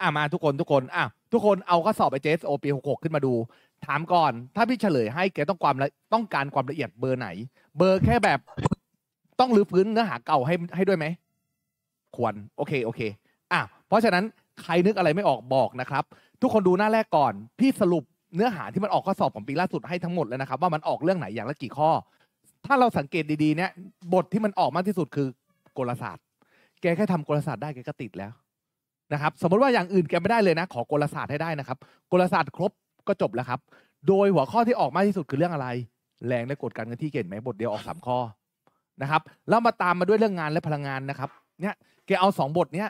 อ่ะมาทุกคนทุกคนอ่ะทุกคนเอาข้อสอบไอเจสโอปีหกขึ้นมาดูถามก่อน ถ้าพี่เฉลยให้แกต้องความละต้องการความละเอียดเบอร์ไหน เบอร์แค่แบบต้องรื้อพื้นเนื้อหาเก่าให้ให้ด้วยไหม ควรโอเคโอเค อ่ะเพราะฉะนั้นใครนึกอะไรไม่ออกบอกนะครับ ทุกคนดูหน้าแรกก่อน พี่สรุปเนื้อหาที่มันออกข้อสอบของปีล่าสุดให้ทั้งหมดเลยนะครับ ว่ามันออกเรื่องไหนอย่างละกี่ข้อ ถ้าเราสังเกตดีๆ เนี่ย บทที่มันออกมากที่สุดคือกลศาสตร์แกแค่ทำกลศาสตร์ได้แกก็ติดแล้วนะครับสมมติว่าอย่างอื่นแกไม่ได้เลยนะขอกลศาสตร์ให้ได้นะครับกลศาสตร์ครบก็จบแล้วครับ โดยหัวข้อที่ออกมากที่สุดคือเรื่องอะไรแรงและกดการเงินที่เก่งไหมบทเดียวออกสามข้อนะครับแล้วมาตามมาด้วยเรื่องงานและพลังงานนะครับเนี่ยแกเอาสองบทเนี้ย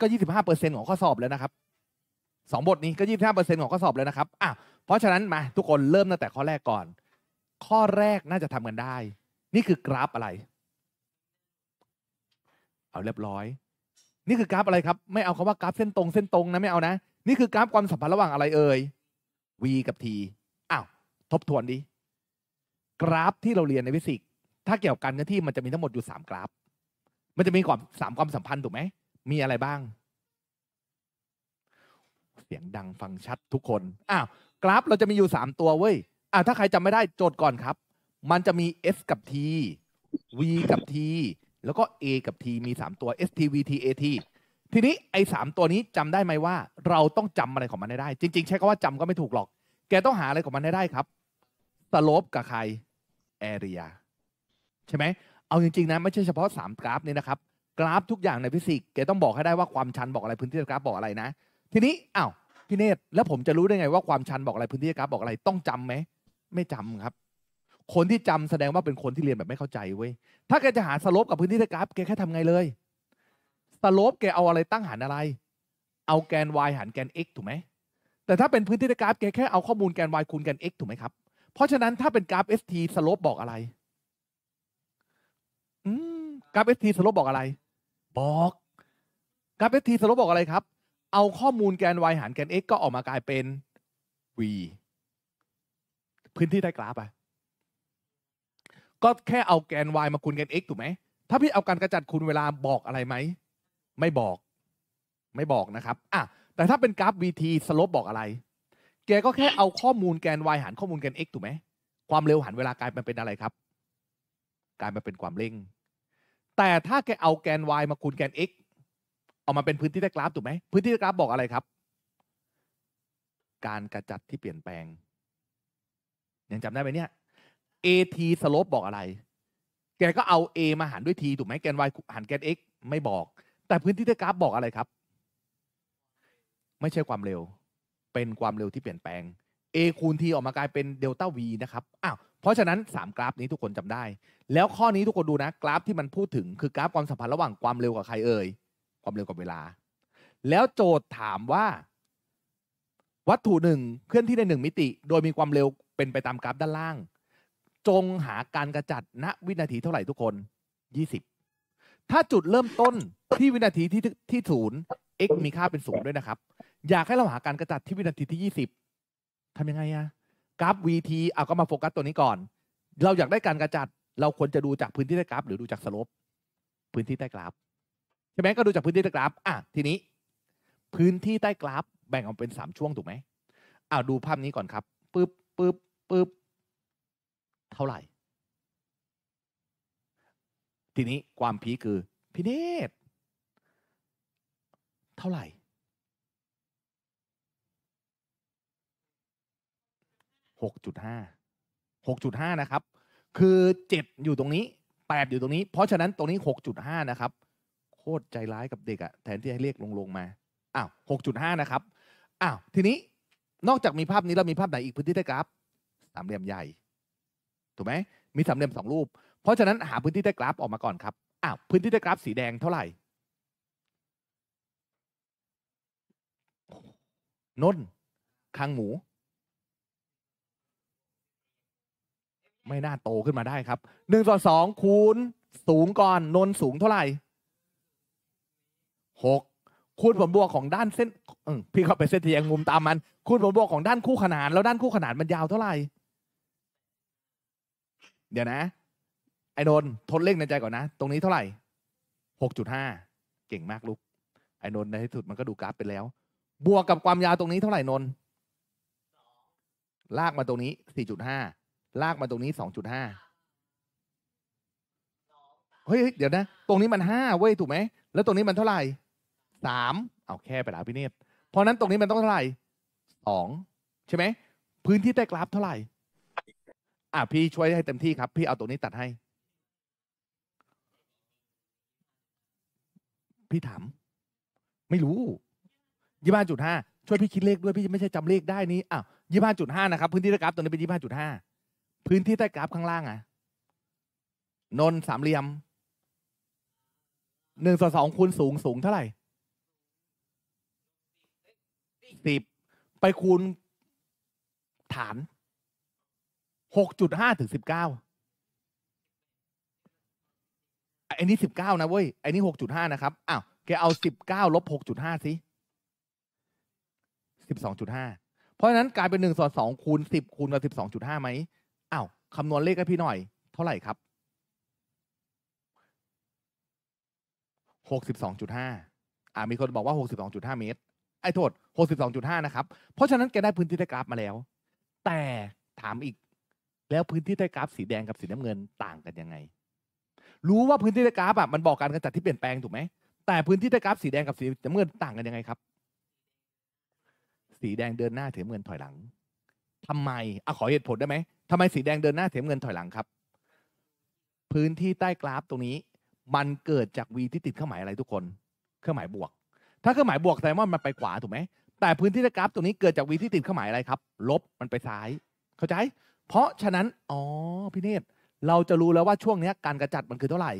ก็ยี่สิบห้าเปอร์เซ็นต์ของข้อสอบแล้วนะครับสองบทนี้ก็ยี่สิบห้าเปอร์เซ็นต์ของข้อสอบแล้วนะครับอ่ะเพราะฉะนั้นมาทุกคนเริ่มตั้งแต่ข้อแรกก่อน ข้อแรกน่าจะทำกันได้ นี่คือกราฟอะไร เอาเรียบร้อยนี่คือกราฟอะไรครับ ไม่เอาคำว่ากราฟเส้นตรงเส้นตรงนะ ไม่เอานะ นี่คือกราฟความสัมพันธ์ระหว่างอะไร เอ่ย v กับ t อ้าวทบทวนดิกราฟที่เราเรียนในฟิสิกส์ถ้าเกี่ยวกันกับที่มันจะมีทั้งหมดอยู่สามกราฟมันจะมีความสามความสัมพันธ์ถูกไหมมีอะไรบ้าง เสียงดังฟังชัดทุกคนอ้าวกราฟเราจะมีอยู่สามตัวเว้ยอ้าวถ้าใครจำไม่ได้โจทย์ก่อนครับ มันจะมี s กับ t v กับ t แล้วก็ A กับ T มี 3 ตัว STV TAT ทีนี้ไอ้สตัวนี้จำได้ไหมว่าเราต้องจำอะไรของมันได้ จริงๆใช้คำว่าจำก็ไม่ถูกหรอก แกต้องหาอะไรของมัน้ได้ครับสโลปกับใครแอเรียใช่ไหมเอาจริงๆนะ ไม่ใช่เฉพาะ 3 กราฟนี่นะครับ กราฟทุกอย่างในฟิสิกส์แกต้องบอกให้ได้ว่าความชันบอกอะไรพื้นที่กราฟบอกอะไรนะ ทีนี้อ้าวพี่เนตรแล้วผมจะรู้ได้ไงว่าความชันบอกอะไรพื้นที่กราฟบอกอะไร ต้องจำไหม ไม่จำครับคนที่จำแสดงว่าเป็นคนที่เรียนแบบไม่เข้าใจเว้ย ถ้าแกจะหาสลบกับพื้นที่ทกราฟแกแค่ทำไงเลย สลบแกเอาอะไรตั้งหารอะไร เอาแกน y หารแกน x ถูกไหม แต่ถ้าเป็นพื้นที่ทกราฟแกแค่เอาข้อมูลแกน y คูณแกน x ถูกไหมครับ เพราะฉะนั้นถ้าเป็นกราฟ st สลบบอกอะไร อืม กราฟ st สลบบอกอะไร บอก กราฟ st สลบบอกอะไรครับ เอาข้อมูลแกน y หารแกน x ก็ออกมากลายเป็น v พื้นที่ใต้กราฟอะก็แค่เอาแกน y มาคูณแกน x ถูกไหม ถ้าพี่เอาการกระจัดคูณเวลาบอกอะไรไหม ไม่บอก ไม่บอกนะครับอ่ะแต่ถ้าเป็นกราฟ vt สลบบอกอะไร แกก็แค่เอาข้อมูลแกน y หารข้อมูลแกน x ถูกไหม ความเร็วหารเวลากลายมาเป็นอะไรครับ กลายมาเป็นความเร่ง แต่ถ้าแกเอาแกน y มาคูณแกน x เอามาเป็นพื้นที่ใต้กราฟถูกไหม พื้นที่ใต้กราฟบอกอะไรครับ การกระจัดที่เปลี่ยนแปลง ยังจำได้ไหมเนี่ย at สโลปบอกอะไร แกก็เอา a มาหารด้วย t ถูกไหม แกน y หารแกน x ไม่บอก แต่พื้นที่ที่กราฟบอกอะไรครับ ไม่ใช่ความเร็ว เป็นความเร็วที่เปลี่ยนแปลง a คูณ t ออกมากลายเป็นเดลต้า v นะครับ อ้าว เพราะฉะนั้น 3 กราฟนี้ทุกคนจำได้ แล้วข้อนี้ทุกคนดูนะ กราฟที่มันพูดถึง คือกราฟความสัมพันธ์ระหว่างความเร็วกับใครเอ่ย ความเร็วกับเวลา แล้วโจทย์ถามว่า วัตถุหนึ่งเคลื่อนที่ในหนึ่งมิติโดยมีความเร็วเป็นไปตามกราฟด้านล่างจงหาการกระจัดณวินาทีเท่าไหร่ทุกคน 20 ถ้าจุดเริ่มต้นที่วินาทีที่ที่ศูนย์ x มีค่าเป็นศูนย์ด้วยนะครับ อยากให้เราหาการกระจัดที่วินาทีที่ 20 ทำยังไงอะกราฟ vt เอาก็มาโฟกัสตัวนี้ก่อน เราอยากได้การกระจัด เราควรจะดูจากพื้นที่ใต้กราฟหรือดูจากสลบพื้นที่ใต้กราฟ ใช่ไหมก็ดูจากพื้นที่ใต้กราฟ อ่ะทีนี้ พื้นที่ใต้กราฟ แบ่งออกเป็นสามช่วงถูกไหมอ่าดูภาพนี้ก่อนครับปึ๊บปึ๊บปึ๊บเท่าไหร่ ทีนี้ความพีคือพิเนตเท่าไหร่หกจุดห้าหกจุดห้านะครับ คือเจ็ดอยู่ตรงนี้แปดอยู่ตรงนี้ เพราะฉะนั้นตรงนี้หกจุดห้านะครับ โคตรใจร้ายกับเด็กอะแทนที่ให้เรียกลงลงมา อ้าวหกจุดห้านะครับ อ้าวทีนี้นอกจากมีภาพนี้เรามีภาพไหนอีกพื้นที่ได้ครับ สามเหลี่ยมใหญ่ถูกไหม มีสามเหลี่ยมสองรูป เพราะฉะนั้นหาพื้นที่ใต้กราฟออกมาก่อนครับอ้าวพื้นที่ใต้กราฟสีแดงเท่าไหร่นน คางหมู ไม่น่าโตขึ้นมาได้ครับ หนึ่งต่อสองคูณสูงก่อนนนสูงเท่าไหร่ หก คูณผลบวกของด้านเส้นพี่เข้าไปเส้นเทียงมุมตามมัน คูณผลบวกของด้านคู่ขนานแล้วด้านคู่ขนานมันยาวเท่าไหร่เดี๋ยวนะไอโดนทดเลขในใจก่อนนะ ตรงนี้เท่าไหร่หกจุดห้าเก่งมากลูกไอโดนในที่สุดมันก็ดูกราฟไปแล้ว บวกกับความยาวตรงนี้เท่าไหร่นนลากมาตรงนี้สี่จุดห้าลากมาตรงนี้สองจุดห้าเฮ้ยเดี๋ยวนะ ตรงนี้มันห้าเว้ยถูกไหมแล้วตรงนี้มันเท่าไหร่สามเอาแค่ไปแล้วพี่เนตเพราะนั้นตรงนี้มันต้องเท่าไหร่สองใช่ไหมพื้นที่ใต้กราฟเท่าไหร่อ่ะพี่ช่วยให้เต็มที่ครับ พี่เอาตรงนี้ตัดให้ พี่ถาม ไม่รู้ยี่บ้าจุดห้าช่วยพี่คิดเลขด้วยพี่ไม่ใช่จำเลขได้นี้อ่ะยี่บ้าจุดห้านะครับพื้นที่ใต้กราฟตรงนี้เป็นยี่บ้าจุดห้าพื้นที่ใต้กราฟข้างล่างอ่ะนนสามเหลี่ยมหนึ่งส่วนสองคูณสูงสูงเท่าไหร่สิบไปคูณ ฐานหกจุดห้าถึงสิบเก้าอันนี้สิบเก้านะเว้ย อันนี้หกจุดห้านะครับ อ้าวแกเอาสิบเก้าลบหกจุดห้าสิสิบสองจุดห้า เพราะฉะนั้นกลายเป็นหนึ่งส่วนสองคูณสิบคูณกับสิบสองจุดห้าไหม อ้าว คำนวณเลขให้พี่หน่อย เท่าไหร่ครับ หกสิบสองจุดห้าอ่ามีคนบอกว่าหกสิบสองจุดห้าเมตร ไอ้โทษหกสิบสองจุดห้านะครับ เพราะฉะนั้นแกได้พื้นที่ได้กราฟมาแล้ว แต่ถามอีกแล้วพื้นที่ใต้กราฟสีแดงกับสีน้ำเงินต่างกันยังไง รู้ว่าพื้นที่ใต้กราฟอ่ะมันบอกการกระจัดที่เปลี่ยนแปลงถูกไหม แต่พื้นที่ใต้กราฟสีแดงกับสีน้ำเงินต่างกันยังไงครับ สีแดงเดินหน้าเสียเงินถอยหลัง ทำไมอ่ะขอเหตุผลได้ไหมทำไมสีแดงเดินหน้าเสียเงินถอยหลังครับ พื้นที่ใต้กราฟตรงนี้ มันเกิดจากวีที่ติดเครื่องหมายอะไรทุกคน เครื่องหมายบวก ถ้าเครื่องหมายบวกแสดงว่ามันไปขวาถูกไหม แต่พื้นที่ใต้กราฟตรงนี้เกิดจากวีที่ติดเครื่องหมายอะไรครับ ลบ มันไปซ้าย เข้าใจเพราะฉะนั้น อ๋อพี่เนตรเราจะรู้แล้วว่าช่วงนี้การกระจัดมันคือเท่าไหร่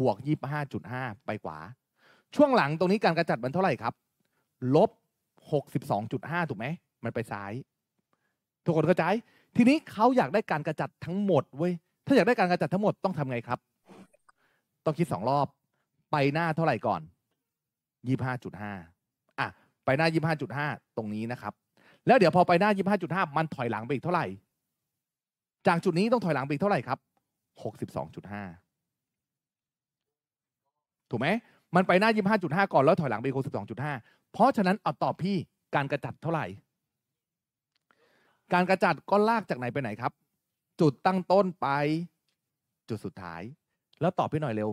บวก25.5ไปกว่าช่วงหลังตรงนี้การกระจัดมันเท่าไหร่ครับลบ62.5ถูกไหมมันไปซ้าย ทุกคนเข้าใจทีนี้เขาอยากได้การกระจัดทั้งหมดเว้ยถ้าอยากได้การกระจัดทั้งหมดต้องทำไงครับ ต้องคิดสองรอบ ไปหน้าเท่าไหร่ก่อน25.5อ่ะไปหน้า25.5ตรงนี้นะครับ แล้วเดี๋ยวพอไปหน้า25.5มันถอยหลังไปอีกเท่าไหร่จากจุดนี้ต้องถอยหลังไปเท่าไหร่ครับหกสิบองจุดห้าถูกไหมมันไปหน้าย5 5ห้าจุดห้าก่อนแล้วถอยหลังไปหกสิบองจุดห้าเพราะฉะนั้นเอาตอบพี่ การกระจัดเท่าไหร่ การกระจัดก็ลากจากไหนไปไหนครับ จุดตั้งต้นไป จุดสุดท้าย แล้วตอบพี่หน่อยเร็ว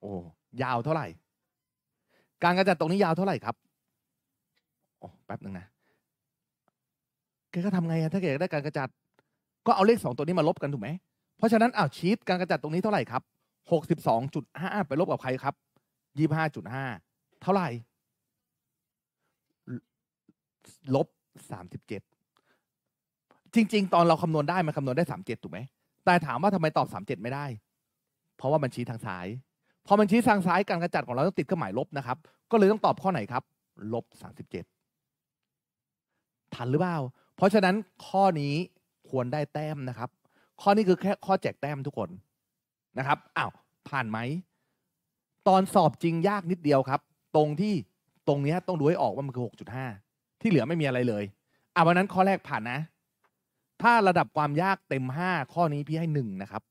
โอ้ ยาวเท่าไหร่ การกระจัดตรงนี้ยาวเท่าไหร่ครับโอ้แป๊บหนึ่งนะแกก็ทำไงอะถ้าแกได้การกระจัดก็เอาเลข2ตัวนี้มาลบกันถูกไหม เพราะฉะนั้นอ้าวชีตการกระจัดตรงนี้เท่าไหร่ครับ 62.5 ไปลบกับใครครับ 25.5 เท่าไหร่ ลบ 37 จริง ๆ ตอนเราคำนวณได้ มันคำนวณได้ 37ถูกไหมแต่ถามว่าทำไมตอบ 37 ไม่ได้ เพราะว่ามันชี้ทางซ้าย พอมันชี้ทางซ้ายการกระจัดของเราต้องติดเครื่องหมายลบนะครับก็เลยต้องตอบข้อไหนครับ ลบ 37ทันหรือเปล่าเพราะฉะนั้นข้อนี้ควรได้แต้มนะครับ ข้อนี้คือแค่ข้อแจกแต้มทุกคนนะครับ อ้าว ผ่านไหม ตอนสอบจริงยากนิดเดียวครับ ตรงที่ตรงนี้ต้องดูให้ออกว่ามันคือ 6.5 ที่เหลือไม่มีอะไรเลย อ่วันนั้นข้อแรกผ่านนะ ถ้าระดับความยากเต็ม 5 ข้อนี้พี่ให้ 1 นะครับ